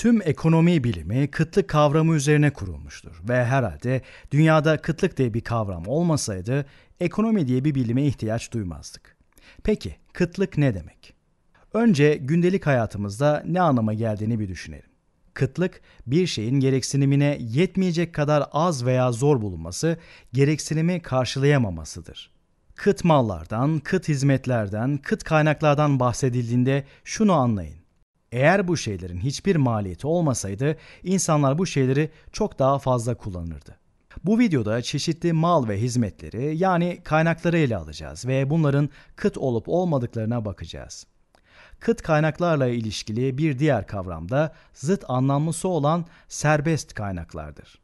Tüm ekonomi bilimi kıtlık kavramı üzerine kurulmuştur ve herhalde dünyada kıtlık diye bir kavram olmasaydı ekonomi diye bir bilime ihtiyaç duymazdık. Peki kıtlık ne demek? Önce gündelik hayatımızda ne anlama geldiğini bir düşünelim. Kıtlık, bir şeyin gereksinimine yetmeyecek kadar az veya zor bulunması, gereksinimi karşılayamamasıdır. Kıt mallardan, kıt hizmetlerden, kıt kaynaklardan bahsedildiğinde şunu anlayın. Eğer bu şeylerin hiçbir maliyeti olmasaydı insanlar bu şeyleri çok daha fazla kullanırdı. Bu videoda çeşitli mal ve hizmetleri yani kaynakları ele alacağız ve bunların kıt olup olmadıklarına bakacağız. Kıt kaynaklarla ilişkili bir diğer kavram da zıt anlamlısı olan serbest kaynaklardır.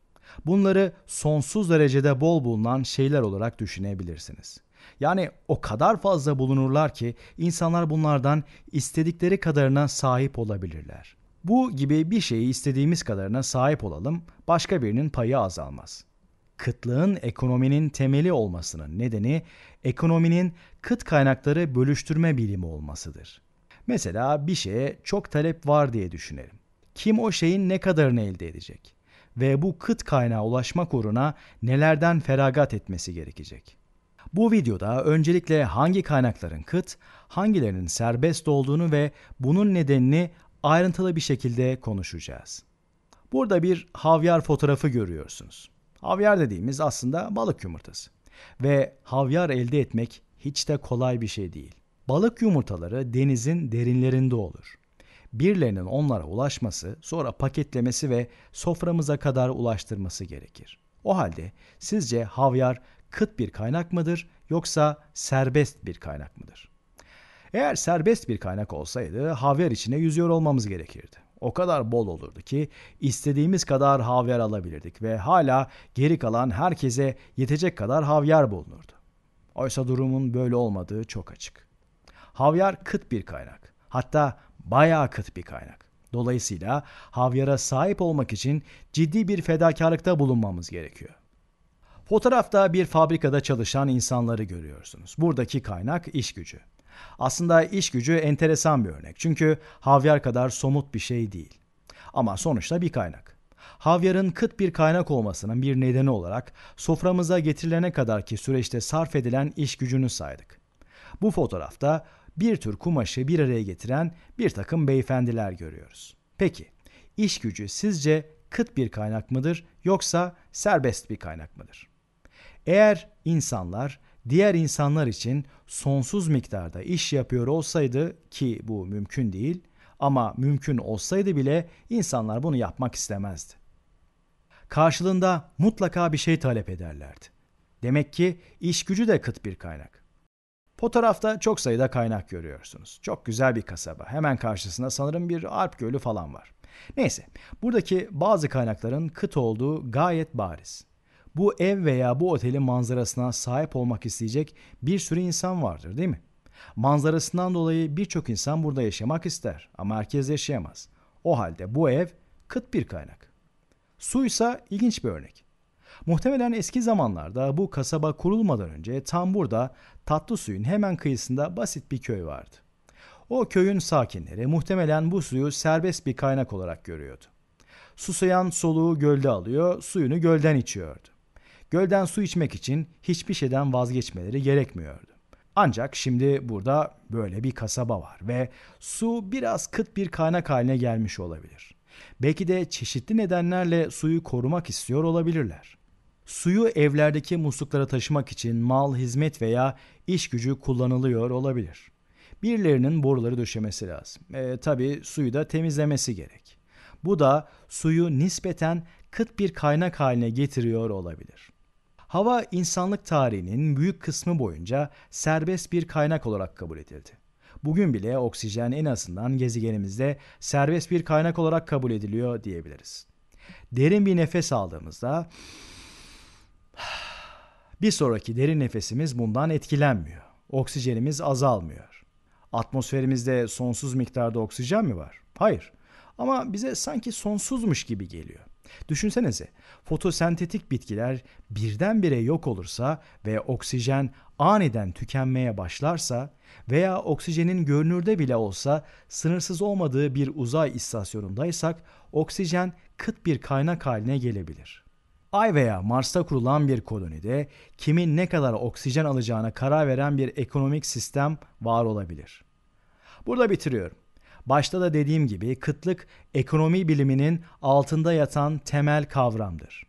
Bunları sonsuz derecede bol bulunan şeyler olarak düşünebilirsiniz. Yani o kadar fazla bulunurlar ki insanlar bunlardan istedikleri kadarına sahip olabilirler. Bu gibi bir şeyi istediğimiz kadarına sahip olalım, başka birinin payı azalmaz. Kıtlığın ekonominin temeli olmasının nedeni ekonominin kıt kaynakları bölüştürme bilimi olmasıdır. Mesela bir şeye çok talep var diye düşünelim. Kim o şeyin ne kadarını elde edecek? Ve bu kıt kaynağa ulaşmak uğruna nelerden feragat etmesi gerekecek? Bu videoda öncelikle hangi kaynakların kıt, hangilerinin serbest olduğunu ve bunun nedenini ayrıntılı bir şekilde konuşacağız. Burada bir havyar fotoğrafı görüyorsunuz. Havyar dediğimiz aslında balık yumurtası. Ve havyar elde etmek hiç de kolay bir şey değil. Balık yumurtaları denizin derinlerinde olur. Birilerinin onlara ulaşması, sonra paketlemesi ve soframıza kadar ulaştırması gerekir. O halde sizce havyar kıt bir kaynak mıdır yoksa serbest bir kaynak mıdır? Eğer serbest bir kaynak olsaydı havyar içine yüzüyor olmamız gerekirdi. O kadar bol olurdu ki istediğimiz kadar havyar alabilirdik ve hala geri kalan herkese yetecek kadar havyar bulunurdu. Oysa durumun böyle olmadığı çok açık. Havyar kıt bir kaynak. Hatta bayağı kıt bir kaynak. Dolayısıyla havyara sahip olmak için ciddi bir fedakarlıkta bulunmamız gerekiyor. Fotoğrafta bir fabrikada çalışan insanları görüyorsunuz. Buradaki kaynak iş gücü. Aslında iş gücü enteresan bir örnek. Çünkü havyar kadar somut bir şey değil. Ama sonuçta bir kaynak. Havyarın kıt bir kaynak olmasının bir nedeni olarak soframıza getirilene kadar ki süreçte sarf edilen iş gücünü saydık. Bu fotoğrafta bir tür kumaşı bir araya getiren bir takım beyefendiler görüyoruz. Peki, iş gücü sizce kıt bir kaynak mıdır yoksa serbest bir kaynak mıdır? Eğer insanlar diğer insanlar için sonsuz miktarda iş yapıyor olsaydı ki bu mümkün değil ama mümkün olsaydı bile insanlar bunu yapmak istemezdi. Karşılığında mutlaka bir şey talep ederlerdi. Demek ki iş gücü de kıt bir kaynak. Fotoğrafta çok sayıda kaynak görüyorsunuz. Çok güzel bir kasaba. Hemen karşısında sanırım bir Alp Gölü falan var. Neyse, buradaki bazı kaynakların kıt olduğu gayet bariz bu ev veya bu otelin manzarasına sahip olmak isteyecek bir sürü insan vardır değil mi? Manzarasından dolayı birçok insan burada yaşamak ister ama herkes yaşayamaz. O halde bu ev kıt bir kaynak. Su ise ilginç bir örnek. Muhtemelen eski zamanlarda bu kasaba kurulmadan önce tam burada tatlı suyun hemen kıyısında basit bir köy vardı. O köyün sakinleri muhtemelen bu suyu serbest bir kaynak olarak görüyordu. Susayan soluğu gölde alıyor, suyunu gölden içiyordu. Gölden su içmek için hiçbir şeyden vazgeçmeleri gerekmiyordu. Ancak şimdi burada böyle bir kasaba var ve su biraz kıt bir kaynak haline gelmiş olabilir. Belki de çeşitli nedenlerle suyu korumak istiyor olabilirler. Suyu evlerdeki musluklara taşımak için mal, hizmet veya iş gücü kullanılıyor olabilir. Birilerinin boruları döşemesi lazım. E, tabii suyu da temizlemesi gerek. Bu da suyu nispeten kıt bir kaynak haline getiriyor olabilir. Hava insanlık tarihinin büyük kısmı boyunca serbest bir kaynak olarak kabul edildi. Bugün bile oksijen en azından gezegenimizde serbest bir kaynak olarak kabul ediliyor diyebiliriz. Derin bir nefes aldığımızda bir sonraki derin nefesimiz bundan etkilenmiyor. Oksijenimiz azalmıyor. Atmosferimizde sonsuz miktarda oksijen mi var? Hayır. Ama bize sanki sonsuzmuş gibi geliyor. Düşünsenize fotosentetik bitkiler birdenbire yok olursa ve oksijen aniden tükenmeye başlarsa veya oksijenin görünürde bile olsa sınırsız olmadığı bir uzay istasyonundaysak oksijen kıt bir kaynak haline gelebilir. Ay veya Mars'ta kurulan bir kolonide kimin ne kadar oksijen alacağına karar veren bir ekonomik sistem var olabilir. Burada bitiriyorum. Başta da dediğim gibi kıtlık ekonomi biliminin altında yatan temel kavramdır.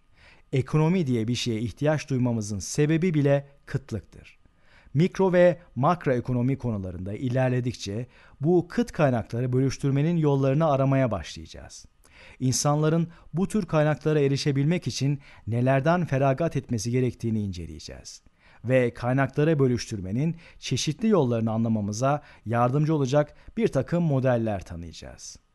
Ekonomi diye bir şeye ihtiyaç duymamızın sebebi bile kıtlıktır. Mikro ve makro ekonomi konularında ilerledikçe bu kıt kaynakları bölüştürmenin yollarını aramaya başlayacağız. İnsanların bu tür kaynaklara erişebilmek için nelerden feragat etmesi gerektiğini inceleyeceğiz ve kaynaklara bölüştürmenin çeşitli yollarını anlamamıza yardımcı olacak bir takım modeller tanıyacağız.